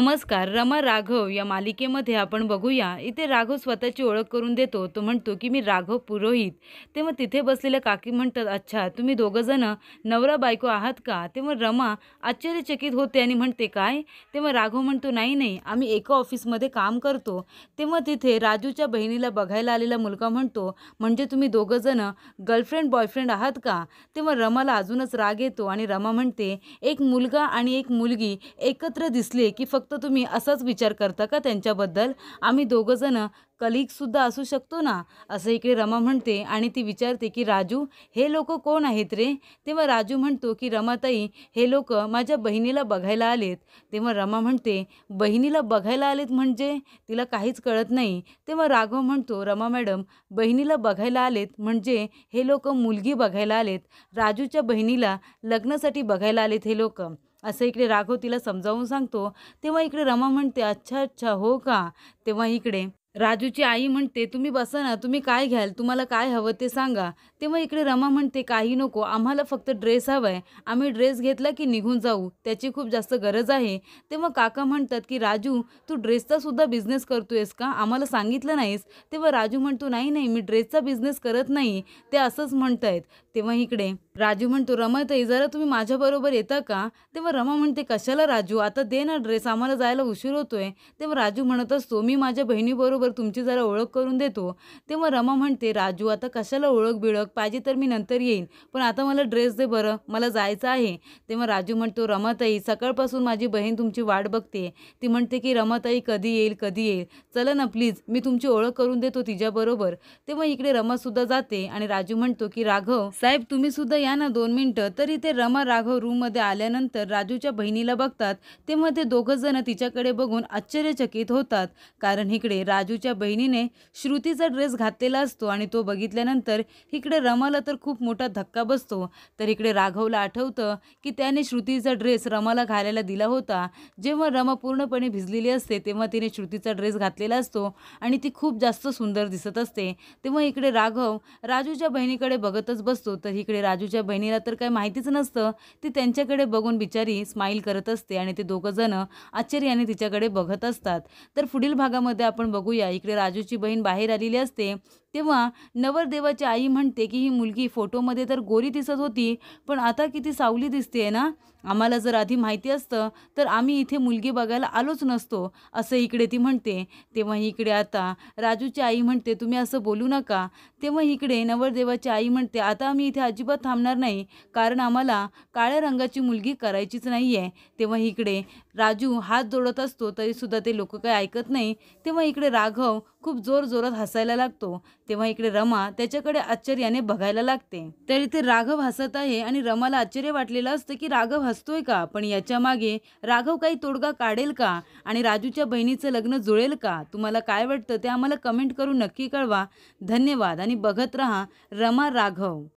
नमस्कार रमा राघव या मालिकेमध्ये आपण बघूया इथे राघव स्वतःची ओळख करून देतो तो म्हणतो की मी राघव पुरोहित तेव्हा तिथे बसलेल्या काकी म्हणतात अच्छा तुम्ही दोघंजणं नवरा बायको आहात का तेव्हा रमा आश्चर्यचकित होते आणि म्हणते काय तेव्हा राघव म्हणतो नाही नाही आम्ही एका ऑफिसमध्ये काम करतो तेव्हा तिथे राजूच्या बहिणीला बघायला आलेला मुलगा म्हणतो म्हणजे तुम्ही दोघंजणं गर्लफ्रेंड बॉयफ्रेंड आहात का तेव्हा रमाला अजूनच राग येतो आणि रमा म्हणते एक मुलगा आणि एक मुलगी एकत्र दिसले की फक्त फक्त तुम्ही असाच विचार करता का त्यांच्याबद्दल आम्ही दोघंजणं कलिगसुद्धा असू शकतो ना असं इकडे रमा म्हणते आणि ती विचारते की राजू हे लोक कोण आहेत रे तेव्हा राजू म्हणतो की रमाताई हे लोक माझ्या बहिणीला बघायला आलेत तेव्हा रमा म्हणते बहिणीला बघायला आलेत म्हणजे तिला काहीच कळत नाही तेव्हा राघव म्हणतो रमा मॅडम बहिणीला बघायला आलेत म्हणजे हे लोक मुलगी बघायला आलेत राजूच्या बहिणीला लग्नासाठी बघायला आलेत हे लोक असं इकडे राघव तिला समजावून सांगतो तेव्हा इकडे रमा म्हणते अच्छा अच्छा हो का तेव्हा इकडे राजूची आई म्हणते तुम्ही बसा ना तुम्ही काय घ्याल तुम्हाला काय हवं ते सांगा तेव्हा इकडे रमा म्हणते काही नको आम्हाला फक्त ड्रेस हवा आहे आम्ही ड्रेस घेतला की निघून जाऊ त्याची खूप जास्त गरज आहे तेव्हा काका म्हणतात की राजू तू ड्रेसचा सुद्धा बिझनेस करतोयस का आम्हाला सांगितलं नाहीस तेव्हा राजू म्हणतो नाही नाही मी ड्रेसचा बिझनेस करत नाही ते असंच म्हणतायत तेव्हा इकडे राजू म्हणतो रमा जरा तुम्ही माझ्याबरोबर येता का तेव्हा रमा म्हणते कशाला राजू आता दे ना ड्रेस आम्हाला जायला उशीर होतोय तेव्हा राजू म्हणत असतो मी माझ्या बहिणीबरोबर तुमची जरा ओळख करून देतो तेव्हा रमा म्हणते राजू आता कशाला ओळख बिळख पाहिजे तर मी नंतर येईन पण आता मला ड्रेस दे बरं मला जायचं आहे तेव्हा राजू म्हणतो रमाताई सकाळपासून माझी बहीण तुमची वाट बघते ती म्हणते की रमाताई कधी येईल कधी येईल चला ना प्लीज मी तुमची ओळख करून देतो तिच्याबरोबर तेव्हा इकडे रमासुद्धा जाते आणि राजू म्हणतो की राघव साहेब तुम्हीसुद्धा सुद्धा या ना दोन मिनटं तरी ते रमा राघव रूममध्ये आल्यानंतर राजूच्या बहिणीला बघतात तेव्हा ते दोघं जण तिच्याकडे बघून आश्चर्यचकित होतात कारण इकडे राजूच्या बहिणीने श्रुतीचा ड्रेस घातलेला असतो आणि तो बघितल्यानंतर इकडे रमाला तर खूप मोठा धक्का बसतो तर इकडे राघवला आठवतं की त्याने श्रुतीचा ड्रेस रमाला घालायला दिला होता जेव्हा रमा पूर्णपणे भिजलेली असते तेव्हा तिने श्रुतीचा ड्रेस घातलेला असतो आणि ती खूप जास्त सुंदर दिसत असते तेव्हा इकडे राघव राजूच्या बहिणीकडे बघतच बसतो तर इकडे राजूच्या बहिणीला तर काही माहितीच नसतं ती त्यांच्याकडे बघून बिचारी स्माईल करत असते आणि ते जण आश्चर्याने तिच्याकडे बघत असतात तर पुढील भागामध्ये आपण बघूया इकडे राजूची बहीण बाहेर आलेली असते तेव्हा नवरदेवाची आई म्हणते की ही मुलगी फोटोमध्ये तर गोरी दिसत होती पण आता किती सावली दिसते ना आम्हाला जर आधी माहिती असतं तर आम्ही इथे मुलगी बघायला आलोच नसतो असं इकडे ती म्हणते तेव्हा इकडे आता राजूची आई म्हणते तुम्ही असं बोलू नका तेव्हा इकडे नवरदेवाची आई म्हणते आता आम्ही इथे अजिबात थांबणार नाही कारण आम्हाला काळ्या रंगाची मुलगी करायचीच नाही आहे तेव्हा इकडे राजू हात जोडत असतो तरीसुद्धा ते लोक काही ऐकत नाही तेव्हा इकडे राघव खूप जोरजोरात हसायला लागतो तेव्हा इकडे रमा त्याच्याकडे आश्चर्याने बघायला लागते तर इथे राघव हसत आहे आणि रमाला आश्चर्य वाटलेलं असतं की राघव हसतोय का पण याच्या मागे राघव काही तोडगा काढेल का आणि राजूच्या बहिणीचं लग्न जुळेल का तुम्हाला काय वाटतं ते आम्हाला कमेंट करून नक्की कळवा धन्यवाद आणि बघत रहा रमा राघव